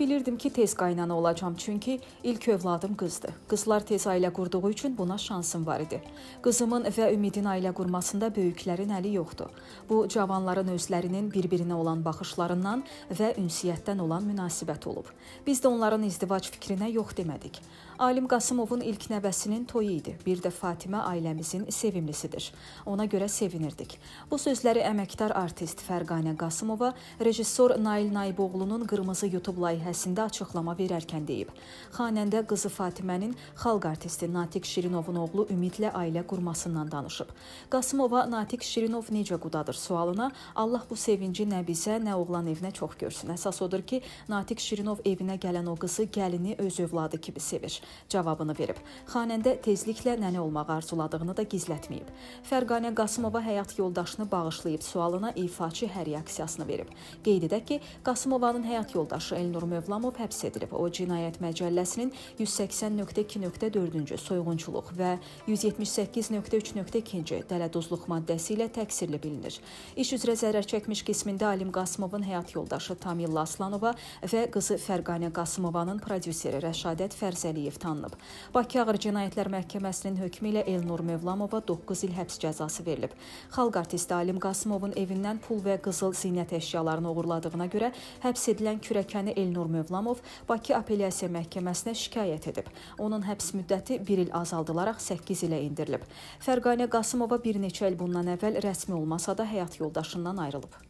Bilirdim ki, tez qaynana olacam, çünki ilk övladım qızdı. Qızlar tez ailə qurduğu üçün buna şansım var idi. Qızımın və Ümidin ailə qurmasında böyüklərin əli yoxdur. Bu cavanların özlərinin bir-birinə olan baxışlarından və ünsiyyətdən olan münasibət olub. Biz də onların izdivac fikrinə yox demədik. Alim Qasımovun ilk nəvəsinin toyu idi. Bir də Fatimə ailəmizin sevimlisidir. Ona görə sevinirdik. Bu sözləri əməkdar artist Fərqanə Qasımova rejissor Nail Naiboğlunun Qırmızı YouTube layihəsi sahəsində açıqlama verərkən deyib. Xanəndə qızı Fatimənin xalq artisti Natiq Şirinovun oğlu Ümidlə ailə qurmasından danışıb. Qasımova Natiq Şirinov necə qudadır sualına Allah bu sevinci nə bizə, nə oğlan evinə çox görsün. Əsas odur ki, Natiq Şirinov evinə gələn o qızı gəlini öz övladı kimi sevir cavabını verib. Xanəndə tezliklə nənə olmağı arzuladığını da gizlətməyib. Fərqanə Qasımova həyat yoldaşını bağışlayıb sualına ifaçı hər reaksiyasını verib. Qeyd edək ki, Qasımovanın həyat yoldaşı Elnur Mövlamov həbs edilib. O cinayət məcəlləsinin 180.2.4-cü soyğunçuluq və 178.3.2-ci dələduzluq maddəsi ilə təqsirli bilinir. İş üzrə zərər çəkmiş qismində Alim Qasımovun həyat yoldaşı Tamilla Aslanova və qızı Fərqanə Qasımovanın prodüseri Rəşadət Fərzəliyev tanınıb. Bakı Ağır Cinayətlər Məhkəməsinin hökmü ilə Elnur Mövlamova 9 il həbs cəzası verilib. Xalq artisti Alim Qasımovun evindən pul və qızıl zinət əşyalarını oğurladığına görə həbs edilən kürəkəni Elnur Teymur Mövlamov Bakı Apellyasiya Məhkəməsinə şikayət edib. Onun həbs müddəti 1 il azaldılaraq 8 ilə endirilib. Fərqanə Qasımova bir neçə il bundan əvvəl rəsmi olmasa da həyat yoldaşından ayrılıb.